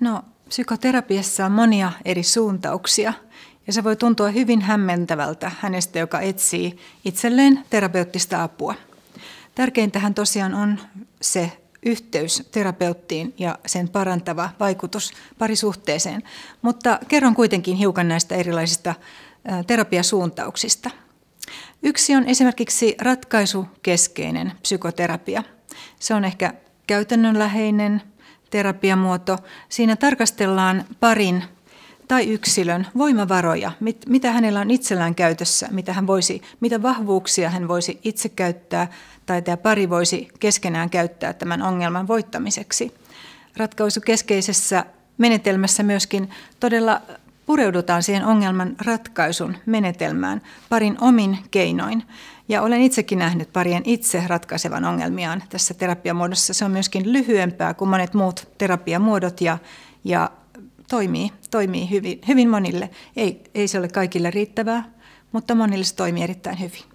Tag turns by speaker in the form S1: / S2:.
S1: No, psykoterapiassa on monia eri suuntauksia ja se voi tuntua hyvin hämmentävältä hänestä, joka etsii itselleen terapeuttista apua. Tärkeintähän tosiaan on se yhteys terapeuttiin ja sen parantava vaikutus parisuhteeseen, mutta kerron kuitenkin hiukan näistä erilaisista terapiasuuntauksista. Yksi on esimerkiksi ratkaisukeskeinen psykoterapia. Se on ehkä käytännönläheinen, terapiamuoto. Siinä tarkastellaan parin tai yksilön voimavaroja, mit, mitä hänellä on itsellään käytössä, mitä, hän voisi, mitä vahvuuksia hän voisi itse käyttää tai tämä pari voisi keskenään käyttää tämän ongelman voittamiseksi. Ratkaisukeskeisessä menetelmässä myöskin todella Pureudutaan siihen ongelman ratkaisun menetelmään parin omin keinoin. Ja olen itsekin nähnyt parien itse ratkaisevan ongelmiaan tässä terapiamuodossa. Se on myöskin lyhyempää kuin monet muut terapiamuodot ja, ja toimii, toimii hyvin, hyvin monille. Ei, ei se ole kaikille riittävää, mutta monille se toimii erittäin hyvin.